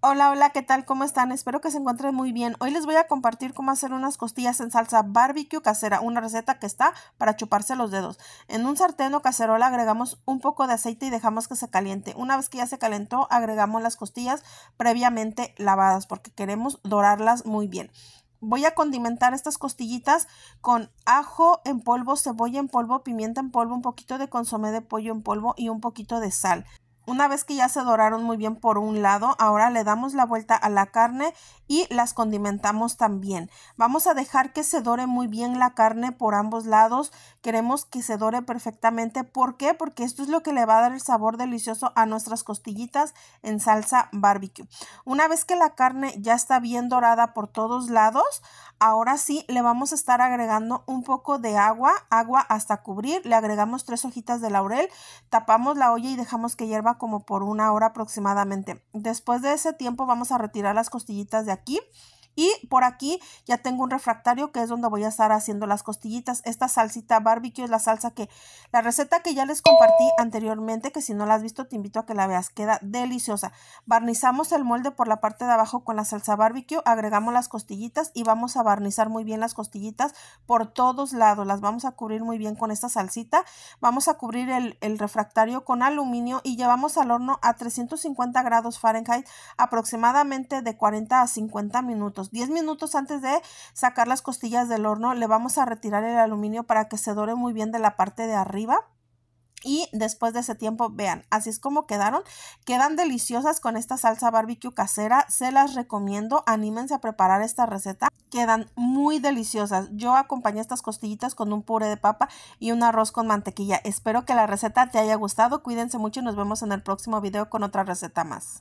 Hola, hola, ¿qué tal? ¿Cómo están? Espero que se encuentren muy bien. Hoy les voy a compartir cómo hacer unas costillas en salsa barbecue casera, una receta que está para chuparse los dedos. En un sartén o cacerola agregamos un poco de aceite y dejamos que se caliente. Una vez que ya se calentó, agregamos las costillas previamente lavadas porque queremos dorarlas muy bien. Voy a condimentar estas costillitas con ajo en polvo, cebolla en polvo, pimienta en polvo, un poquito de consomé de pollo en polvo y un poquito de sal. Una vez que ya se doraron muy bien por un lado, ahora le damos la vuelta a la carne y las condimentamos también. Vamos a dejar que se dore muy bien la carne por ambos lados. Queremos que se dore perfectamente. ¿Por qué? Porque esto es lo que le va a dar el sabor delicioso a nuestras costillitas en salsa barbecue. Una vez que la carne ya está bien dorada por todos lados, ahora sí le vamos a estar agregando un poco de agua, agua hasta cubrir. Le agregamos tres hojitas de laurel, tapamos la olla y dejamos que hierva como por una hora aproximadamente. Después de ese tiempo vamos a retirar las costillitas de aquí y por aquí ya tengo un refractario que es donde voy a estar haciendo las costillitas. Esta salsita barbecue es la salsa que, la receta que ya les compartí anteriormente, que si no la has visto te invito a que la veas, queda deliciosa. Barnizamos el molde por la parte de abajo con la salsa barbecue, agregamos las costillitas y vamos a barnizar muy bien las costillitas por todos lados. Las vamos a cubrir muy bien con esta salsita. Vamos a cubrir el, refractario con aluminio y llevamos al horno a 350 grados Fahrenheit aproximadamente de 40 a 50 minutos. 10 minutos antes de sacar las costillas del horno le vamos a retirar el aluminio para que se dore muy bien de la parte de arriba. Y después de ese tiempo, vean, así es como quedaron. Quedan deliciosas con esta salsa barbecue casera. Se las recomiendo. Anímense a preparar esta receta. Quedan muy deliciosas. Yo acompañé estas costillitas con un puré de papa y un arroz con mantequilla. Espero que la receta te haya gustado. Cuídense mucho y nos vemos en el próximo video con otra receta más.